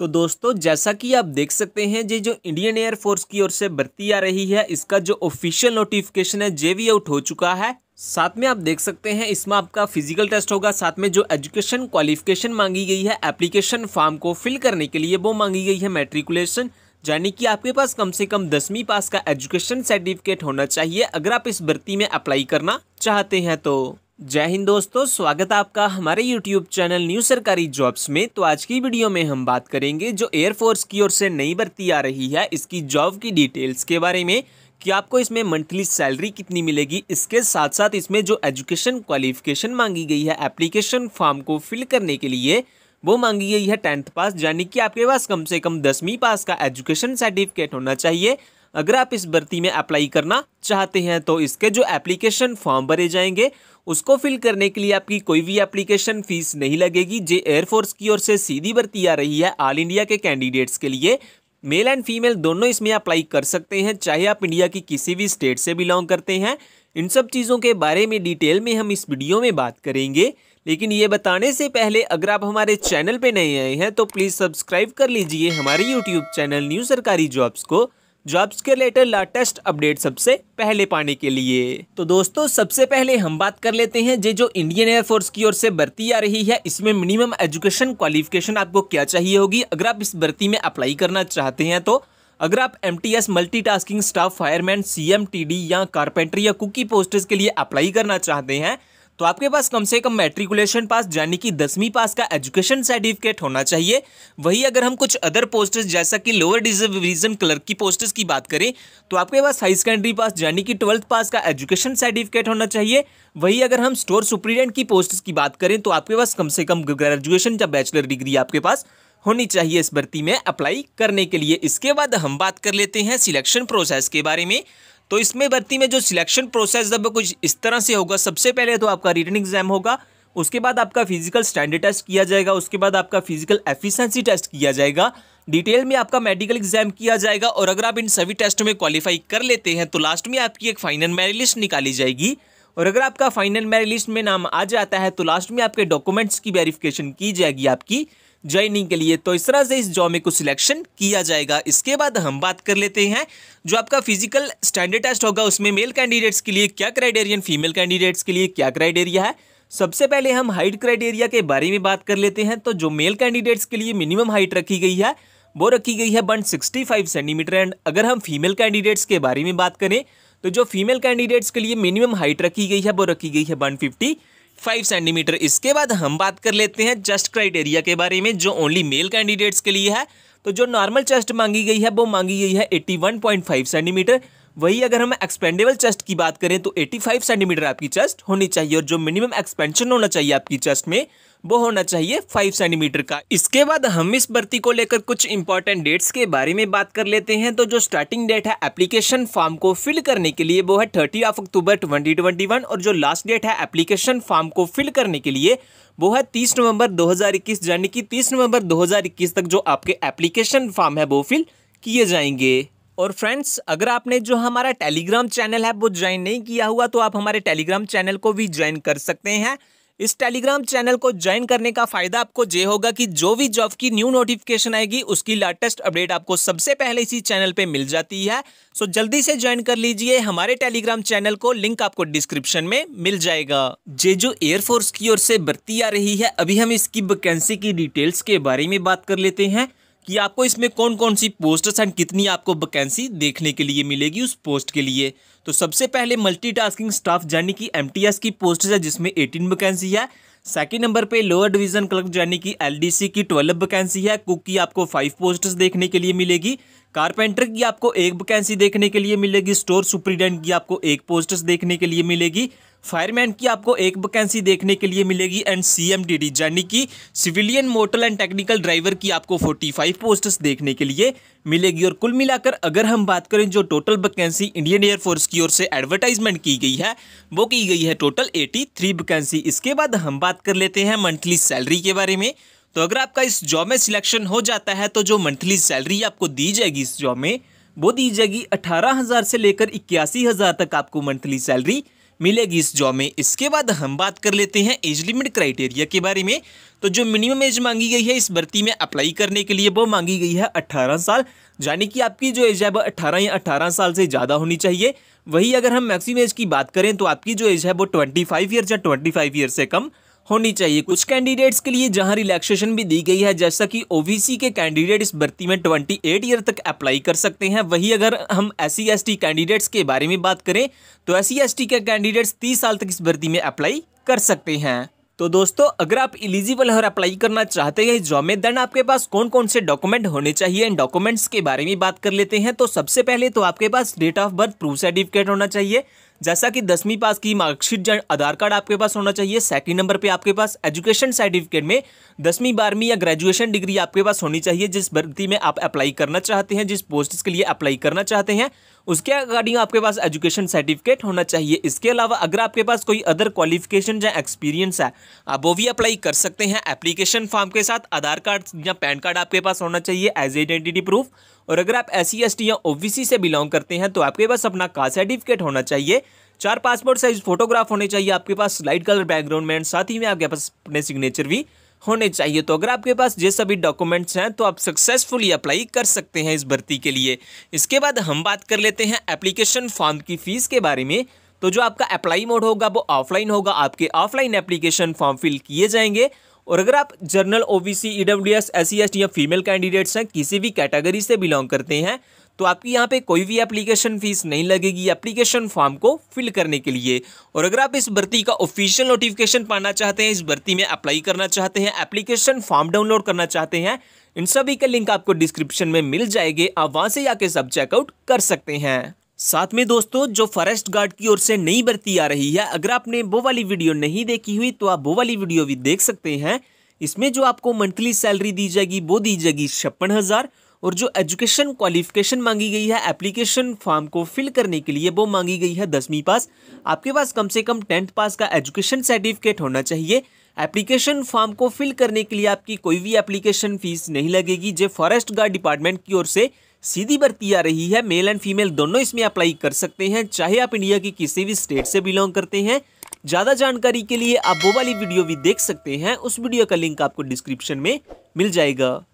तो दोस्तों जैसा कि आप देख सकते हैं ये जो इंडियन एयरफोर्स की ओर से भर्ती आ रही है इसका जो ऑफिशियल नोटिफिकेशन है जे भी आउट हो चुका है साथ में आप देख सकते हैं इसमें आपका फिजिकल टेस्ट होगा साथ में जो एजुकेशन क्वालिफिकेशन मांगी गई है एप्लीकेशन फॉर्म को फिल करने के लिए वो मांगी गई है मेट्रिकुलेशन यानी कि आपके पास कम से कम दसवीं पास का एजुकेशन सर्टिफिकेट होना चाहिए अगर आप इस भर्ती में अप्लाई करना चाहते हैं तो जय हिंद दोस्तों स्वागत है आपका हमारे YouTube चैनल न्यू सरकारी जॉब्स में तो आज की वीडियो में हम बात करेंगे जो एयरफोर्स की ओर से नई भर्ती आ रही है इसकी जॉब की डिटेल्स के बारे में कि आपको इसमें मंथली सैलरी कितनी मिलेगी इसके साथ साथ इसमें जो एजुकेशन क्वालिफिकेशन मांगी गई है एप्लीकेशन फॉर्म को फिल करने के लिए वो मांगी गई है टेंथ पास यानी कि आपके पास कम से कम दसवीं पास का एजुकेशन सर्टिफिकेट होना चाहिए अगर आप इस भर्ती में अप्लाई करना चाहते हैं तो इसके जो एप्लीकेशन फॉर्म भरे जाएंगे उसको फिल करने के लिए आपकी कोई भी एप्लीकेशन फीस नहीं लगेगी जे एयरफोर्स की ओर से सीधी भर्ती आ रही है ऑल इंडिया के कैंडिडेट्स के लिए मेल एंड फीमेल दोनों इसमें अप्लाई कर सकते हैं चाहे आप इंडिया की किसी भी स्टेट से बिलोंग करते हैं इन सब चीज़ों के बारे में डिटेल में हम इस वीडियो में बात करेंगे लेकिन ये बताने से पहले अगर आप हमारे चैनल पे नए आए हैं तो प्लीज़ सब्सक्राइब कर लीजिए हमारे यूट्यूब चैनल न्यू सरकारी जॉब्स को जॉब्स के रिलेटेड लेटेस्ट अपडेट सबसे पहले पाने के लिए तो दोस्तों सबसे पहले हम बात कर लेते हैं जे जो इंडियन एयरफोर्स की ओर से भर्ती आ रही है इसमें मिनिमम एजुकेशन क्वालिफिकेशन आपको क्या चाहिए होगी अगर आप इस भर्ती में अप्लाई करना चाहते हैं तो अगर आप M T S multi tasking staff fireman C M T D या कारपेंटर या कुकी पोस्टर्स के लिए अप्लाई करना चाहते हैं तो आपके पास कम से कम मेट्रिकुलेशन पास यानी कि दसवीं पास का एजुकेशन सर्टिफिकेट होना चाहिए वही अगर हम कुछ अदर पोस्टर्स जैसा कि लोअर डिविजन क्लर्क की पोस्टर्स की बात करें तो आपके पास हाई सेकेंडरी पास यानी कि ट्वेल्थ पास का एजुकेशन सर्टिफिकेट होना चाहिए वही अगर हम स्टोर सुप्रीडेंट की पोस्टर्स की बात करें तो आपके पास कम से कम ग्रेजुएशन या बैचलर डिग्री आपके पास होनी चाहिए इस भर्ती में अप्लाई करने के लिए इसके बाद हम बात कर लेते हैं सिलेक्शन प्रोसेस के बारे में तो इसमें भर्ती में जो सिलेक्शन प्रोसेस जब कुछ इस तरह से होगा सबसे पहले तो आपका रिटर्न एग्जाम होगा उसके बाद आपका फिजिकल स्टैंडर्ड टेस्ट किया जाएगा उसके बाद आपका फिजिकल एफिशिएंसी टेस्ट किया जाएगा डिटेल में आपका मेडिकल एग्जाम किया जाएगा और अगर आप इन सभी टेस्ट में क्वालिफाई कर लेते हैं तो लास्ट में आपकी एक फाइनल मेरी लिस्ट निकाली जाएगी और अगर आपका फाइनल मेरी लिस्ट में नाम आ जाता है तो लास्ट में आपके डॉक्यूमेंट्स की वेरिफिकेशन की जाएगी आपकी ज्वाइनिंग के लिए तो इस तरह से इस जॉब में कुछ सिलेक्शन किया जाएगा इसके बाद हम बात कर लेते हैं जो आपका फिजिकल स्टैंडर्ड टेस्ट होगा उसमें मेल कैंडिडेट्स के लिए क्या क्राइटेरियन फीमेल कैंडिडेट्स के लिए क्या क्राइटेरिया है सबसे पहले हम हाइट क्राइटेरिया के बारे में बात कर लेते हैं तो जो मेल कैंडिडेट्स के लिए मिनिमम हाइट रखी गई है वो रखी गई है one sixty five centimetre and अगर हम फीमेल कैंडिडेट्स के बारे में बात करें तो जो फीमेल कैंडिडेट्स के लिए मिनिमम हाइट रखी गई है वो रखी गई है वन फिफ्टी फाइव सेंटीमीटर इसके बाद हम बात कर लेते हैं जस्ट क्राइटेरिया के बारे में जो ओनली मेल कैंडिडेट्स के लिए है तो जो नॉर्मल चेस्ट मांगी गई है वो मांगी गई है 81.5 सेंटीमीटर वही अगर हम एक्सपेंडेबल चेस्ट की बात करें तो 85 सेंटीमीटर आपकी चेस्ट होनी चाहिए और जो मिनिमम एक्सपेंशन होना चाहिए आपकी चेस्ट में वो होना चाहिए 5 सेंटीमीटर का इसके बाद हम इस भर्ती को लेकर कुछ इंपॉर्टेंट डेट्स के बारे में बात कर लेते हैं तो जो स्टार्टिंग डेट है एप्लीकेशन फॉर्म को फिल करने के लिए वो है थर्टी ऑफ अक्टूबर ट्वेंटी और जो लास्ट डेट है एप्लीकेशन फॉर्म को फिल करने के लिए वो है तीस नवंबर दो यानी कि तीस नवंबर दो तक जो आपके एप्लीकेशन फॉर्म है वो फिल किए जाएंगे और फ्रेंड्स अगर आपने जो हमारा टेलीग्राम चैनल है वो ज्वाइन नहीं किया हुआ तो आप हमारे टेलीग्राम चैनल को भी ज्वाइन कर सकते हैं इस टेलीग्राम चैनल को ज्वाइन करने का फायदा आपको ये होगा कि जो भी जॉब की न्यू नोटिफिकेशन आएगी उसकी लेटेस्ट अपडेट आपको सबसे पहले इसी चैनल पे मिल जाती है सो जल्दी से ज्वाइन कर लीजिए हमारे टेलीग्राम चैनल को लिंक आपको डिस्क्रिप्शन में मिल जाएगा जे जो एयरफोर्स की ओर से भर्ती आ रही है अभी हम इसकी वैकेंसी की डिटेल्स के बारे में बात कर लेते हैं कि आपको इसमें कौन कौन सी पोस्टर्स एंड कितनी आपको वैकेंसी देखने के लिए मिलेगी उस पोस्ट के लिए तो सबसे पहले मल्टीटास्किंग स्टाफ यानी कि एमटीएस की पोस्ट है जिसमें एटीन वैकेंसी है सेकेंड नंबर पे लोअर डिवीजन क्लर्क यानी कि एलडीसी की ट्वेल्व वैकेंसी है कुक की आपको फाइव पोस्टर्स देखने के लिए मिलेगी कारपेंटर की आपको एक वैकेंसी देखने के लिए मिलेगी स्टोर सुप्रीडेंट की आपको एक पोस्टर्स देखने के लिए मिलेगी फायरमैन की आपको एक वैकेंसी देखने के लिए मिलेगी एंड सीएमडीडी यानी कि civilian motor and technical driver की आपको 45 पोस्ट्स देखने के लिए मिलेगी और कुल मिलाकर अगर हम बात करें जो टोटल वैकेंसी इंडियन एयरफोर्स की ओर से एडवर्टाइजमेंट की गई है वो की गई है टोटल 83 वैकेंसी इसके बाद हम बात कर लेते हैं मंथली सैलरी के बारे में तो अगर आपका इस जॉब में सिलेक्शन हो जाता है तो जो मंथली सैलरी आपको दी जाएगी इस जॉब में वो दी जाएगी अठारह हज़ार से लेकर इक्यासी हज़ार तक आपको मंथली सैलरी मिलेगी इस जॉब में इसके बाद हम बात कर लेते हैं एज लिमिट क्राइटेरिया के बारे में तो जो मिनिमम एज मांगी गई है इस भर्ती में अप्लाई करने के लिए वो मांगी गई है 18 साल यानी कि आपकी जो एज है वो 18 या 18 साल से ज़्यादा होनी चाहिए वही अगर हम मैक्सिमम एज की बात करें तो आपकी जो एज है वो 25 फाइव ईयर या 25 फाइव ईयर से कम होनी चाहिए कुछ कैंडिडेट्स के लिए जहां रिलैक्सेशन भी दी गई है जैसा कि ओबीसी के कैंडिडेट इस भर्ती में एट ईयर तक अप्लाई कर सकते हैं वहीं अगर हम एस सी कैंडिडेट्स के बारे में बात करें तो एस सी e के कैंडिडेट्स तीस साल तक इस भर्ती में अप्लाई कर सकते हैं तो दोस्तों अगर आप इलिजिबल और अप्लाई करना चाहते हैं जॉब में देन आपके पास कौन कौन से डॉक्यूमेंट होने चाहिए इन डॉक्यूमेंट्स के बारे में बात कर लेते हैं तो सबसे पहले तो आपके पास date of birth proof certificate होना चाहिए जैसा कि दसवीं पास की मार्कशीट या आधार कार्ड आपके पास होना चाहिए सेकंड नंबर पे आपके पास एजुकेशन सर्टिफिकेट में दसवीं बारहवीं या ग्रेजुएशन डिग्री आपके पास होनी चाहिए जिस भर्ती में आप अप्लाई करना चाहते हैं जिस पोस्ट के लिए अप्लाई करना चाहते हैं उसके अकॉर्डिंग आपके पास एजुकेशन सर्टिफिकेट होना चाहिए इसके अलावा अगर आपके पास कोई अदर क्वालिफिकेशन या एक्सपीरियंस है आप वो भी अप्लाई कर सकते हैं एप्लीकेशन फॉर्म के साथ आधार कार्ड या पैन कार्ड आपके पास होना चाहिए एज आइडेंटिटी प्रूफ और अगर आप एस सी या ओ से बिलोंग करते हैं तो आपके पास अपना कास्ट सर्टिफिकेट होना चाहिए चार पासपोर्ट साइज फोटोग्राफ होने चाहिए आपके पास लाइट कलर बैकग्राउंड में साथ ही में आपके पास अपने सिग्नेचर भी होने चाहिए तो अगर आपके पास ये सभी डॉक्यूमेंट्स हैं तो आप सक्सेसफुली अप्लाई कर सकते हैं इस भर्ती के लिए इसके बाद हम बात कर लेते हैं एप्लीकेशन फॉर्म की फ़ीस के बारे में तो जो आपका अप्लाई मोड होगा वो ऑफलाइन होगा आपके ऑफलाइन एप्लीकेशन फॉर्म फिल किए जाएंगे और अगर आप general OBC EWS C ST या फीमेल कैंडिडेट्स हैं किसी भी कैटेगरी से बिलोंग करते हैं तो आपकी यहाँ पे कोई भी एप्लीकेशन फ़ीस नहीं लगेगी एप्लीकेशन फॉर्म को फिल करने के लिए और अगर आप इस भर्ती का ऑफिशियल नोटिफिकेशन पाना चाहते हैं इस भर्ती में अप्लाई करना चाहते हैं एप्लीकेशन फॉर्म डाउनलोड करना चाहते हैं इन सभी का लिंक आपको डिस्क्रिप्शन में मिल जाएंगे आप वहाँ से जाके सब चेकआउट कर सकते हैं साथ में दोस्तों जो फॉरेस्ट गार्ड की ओर से नई भर्ती आ रही है अगर आपने वो वाली वीडियो नहीं देखी हुई तो आप वो वाली वीडियो भी देख सकते हैं इसमें जो आपको मंथली सैलरी दी जाएगी वो दी जाएगी छप्पन हज़ार और जो एजुकेशन क्वालिफिकेशन मांगी गई है एप्लीकेशन फॉर्म को फिल करने के लिए वो मांगी गई है दसवीं पास आपके पास कम से कम टेंथ पास का एजुकेशन सर्टिफिकेट होना चाहिए एप्लीकेशन फॉर्म को फिल करने के लिए आपकी कोई भी एप्लीकेशन फीस नहीं लगेगी जो फॉरेस्ट गार्ड डिपार्टमेंट की ओर से सीधी भर्ती आ रही है मेल एंड फीमेल दोनों इसमें अप्लाई कर सकते हैं चाहे आप इंडिया की किसी भी स्टेट से बिलोंग करते हैं ज़्यादा जानकारी के लिए आप वो वाली वीडियो भी देख सकते हैं उस वीडियो का लिंक आपको डिस्क्रिप्शन में मिल जाएगा